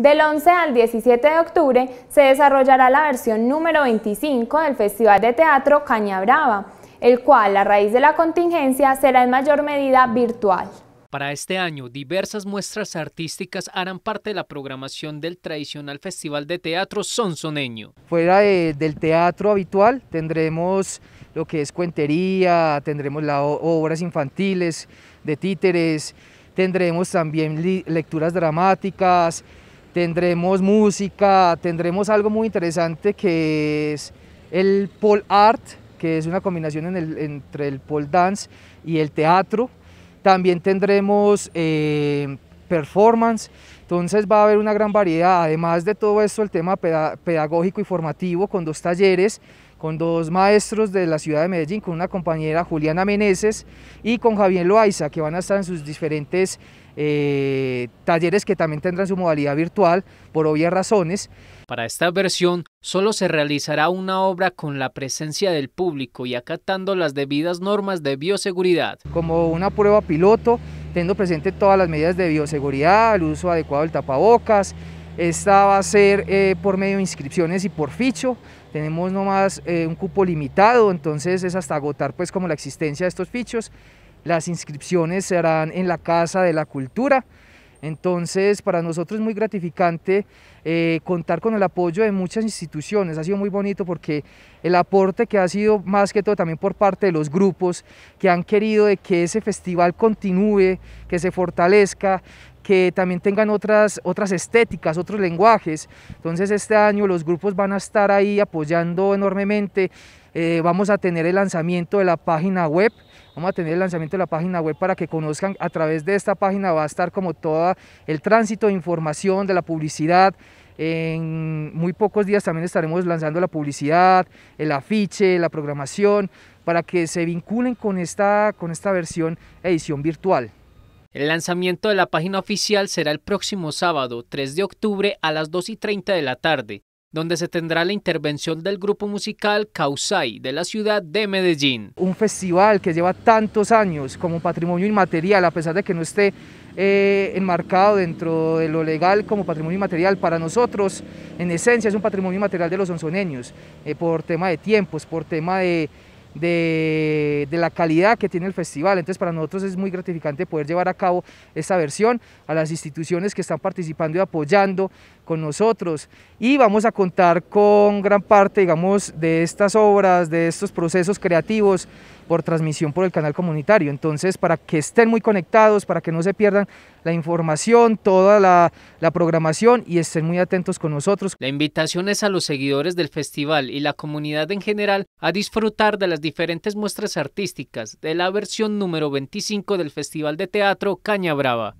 Del 11 al 17 de octubre se desarrollará la versión número 25 del Festival de Teatro Caña Brava, el cual, a raíz de la contingencia, será en mayor medida virtual. Para este año, diversas muestras artísticas harán parte de la programación del tradicional Festival de Teatro Sonsoneño. Fuera del teatro habitual tendremos lo que es cuentería, tendremos las obras infantiles de títeres, tendremos también lecturas dramáticas, tendremos música, tendremos algo muy interesante que es el pole art, que es una combinación entre el pole dance y el teatro. También tendremos... Eh, performance. Entonces va a haber una gran variedad. Además de todo esto, el tema pedagógico y formativo con dos talleres, con dos maestros de la ciudad de Medellín, con una compañera Juliana Meneses y con Javier Loaiza, que van a estar en sus diferentes eh, talleres que también tendrán su modalidad virtual por obvias razones. Para esta versión solo se realizará una obra con la presencia del público y acatando las debidas normas de bioseguridad. Como una prueba piloto teniendo presente todas las medidas de bioseguridad, el uso adecuado del tapabocas. Esta va a ser eh, por medio de inscripciones y por ficho. Tenemos nomás eh, un cupo limitado, entonces es hasta agotar pues como la existencia de estos fichos. Las inscripciones serán en la Casa de la Cultura. Entonces, para nosotros es muy gratificante eh, contar con el apoyo de muchas instituciones. Ha sido muy bonito porque el aporte que ha sido más que todo también por parte de los grupos que han querido de que ese festival continúe, que se fortalezca, que también tengan otras, otras estéticas, otros lenguajes. Entonces este año los grupos van a estar ahí apoyando enormemente eh, vamos a tener el lanzamiento de la página web, vamos a tener el lanzamiento de la página web para que conozcan a través de esta página va a estar como todo el tránsito de información, de la publicidad, en muy pocos días también estaremos lanzando la publicidad, el afiche, la programación, para que se vinculen con esta, con esta versión edición virtual. El lanzamiento de la página oficial será el próximo sábado, 3 de octubre, a las 2 y 30 de la tarde donde se tendrá la intervención del grupo musical Causay de la ciudad de Medellín. Un festival que lleva tantos años como patrimonio inmaterial, a pesar de que no esté eh, enmarcado dentro de lo legal como patrimonio inmaterial, para nosotros en esencia es un patrimonio inmaterial de los onzoneños, eh, por tema de tiempos, por tema de de, la calidad que tiene el festival. Entonces para nosotros es muy gratificante poder llevar a cabo esta versión a las instituciones que están participando y apoyando con nosotros. Y vamos a contar con gran parte, digamos, de estas obras, de estos procesos creativos por transmisión por el canal comunitario. Entonces, para que estén muy conectados, para que no se pierdan la información, toda la, programación y estén muy atentos con nosotros. La invitación es a los seguidores del festival y la comunidad en general a disfrutar de las diferentes muestras artísticas de la versión número 25 del Festival de Teatro Caña Brava.